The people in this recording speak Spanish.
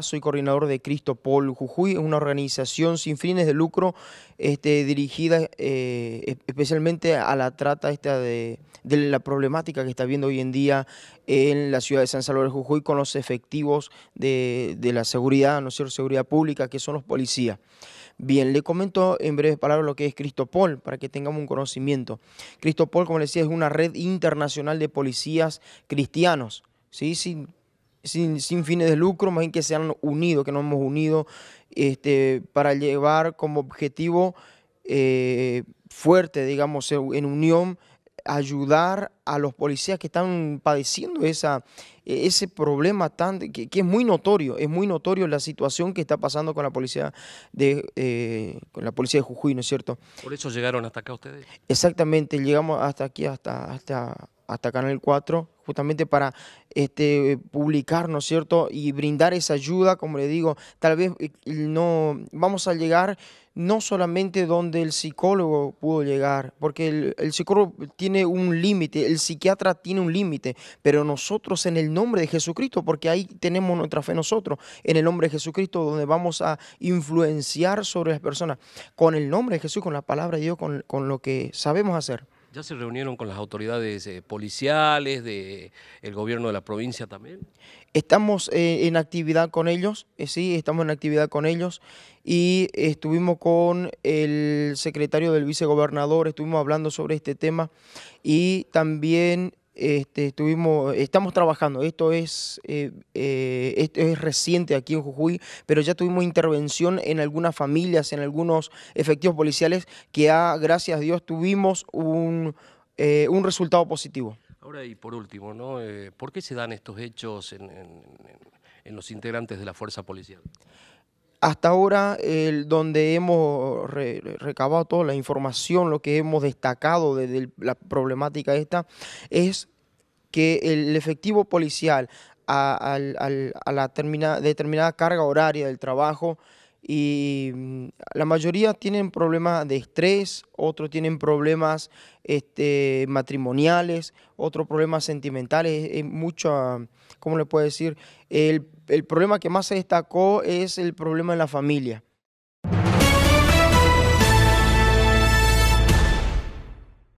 Soy coordinador de Cristopol Jujuy, una organización sin fines de lucro este, dirigida eh, especialmente a la trata esta de, la problemática que está viendo hoy en día en la ciudad de San Salvador de Jujuy con los efectivos de, la seguridad, no es cierto, seguridad pública, que son los policías. Bien, le comento en breves palabras lo que es Cristopol, para que tengamos un conocimiento. Cristopol, como les decía, es una red internacional de policías cristianos. ¿sí? sí sin, fines de lucro, más bien que se han unido, que nos hemos unido este, para llevar como objetivo eh, fuerte, digamos, en unión, ayudar a los policías que están padeciendo esa, ese problema tan, que, es muy notorio, es muy notorio la situación que está pasando con la policía de eh, con la policía de Jujuy, ¿no es cierto? Por eso llegaron hasta acá ustedes. Exactamente, llegamos hasta aquí, hasta, hasta, hasta Canal 4, justamente para este, publicar, ¿no es cierto? Y brindar esa ayuda, como le digo, tal vez eh, no vamos a llegar no solamente donde el psicólogo pudo llegar, porque el, psicólogo tiene un límite, el psiquiatra tiene un límite, pero nosotros en el nombre de Jesucristo, porque ahí tenemos nuestra fe nosotros, en el nombre de Jesucristo, donde vamos a influenciar sobre las personas, con el nombre de Jesús, con la palabra de Dios, con lo que sabemos hacer. ¿Ya se reunieron con las autoridades eh, policiales, del el gobierno de la provincia también? Estamos eh, en actividad con ellos, eh, sí, estamos en actividad con ellos y estuvimos con el secretario del vicegobernador, estuvimos hablando sobre este tema y también este, estuvimos, estamos trabajando, esto es, eh, eh, es reciente aquí en Jujuy, pero ya tuvimos intervención en algunas familias, en algunos efectivos policiales que, ah, gracias a Dios, tuvimos eh, un, resultado positivo. Ahora y por último, ¿por qué se dan estos hechos en los integrantes de la fuerza policial? hasta ahora el, donde hemos recabado toda la información, lo que hemos destacado desde la problemática esta, es que el efectivo policial a, la determinada carga horaria del trabajo y mm, la mayoría tienen problemas de estrés, otros tienen problemas este, matrimoniales, otros problemas sentimentales, ¿cómo le puedo decir? El, el problema que más se destacó es el problema en la familia